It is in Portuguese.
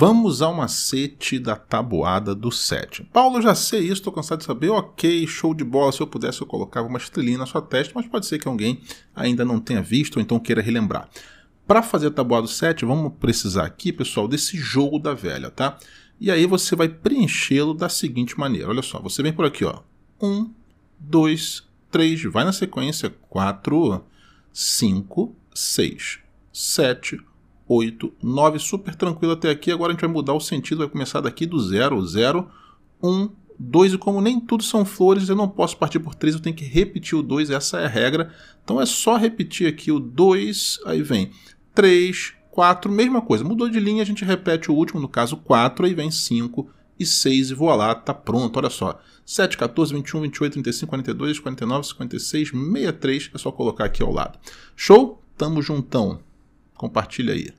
Vamos ao macete da tabuada do 7. Paulo, eu já sei isso, estou cansado de saber. Ok, show de bola. Se eu pudesse, eu colocava uma estrelinha na sua testa, mas pode ser que alguém ainda não tenha visto ou então queira relembrar. Para fazer a tabuada do 7, vamos precisar aqui, pessoal, desse jogo da velha, tá? E aí você vai preenchê-lo da seguinte maneira. Olha só, você vem por aqui, ó. 1, 2, 3, vai na sequência. 4, 5, 6, 7, 8. 8, 9, super tranquilo até aqui. Agora a gente vai mudar o sentido, vai começar daqui do 0, 0, 1, 2. E como nem tudo são flores, eu não posso partir por 3, eu tenho que repetir o 2, essa é a regra. Então é só repetir aqui o 2, aí vem 3, 4, mesma coisa. Mudou de linha, a gente repete o último, no caso 4, aí vem 5 e 6 e voa lá, tá pronto, olha só. 7, 14, 21, 28, 35, 42, 49, 56, 63, é só colocar aqui ao lado. Show? Tamo juntão. Compartilha aí.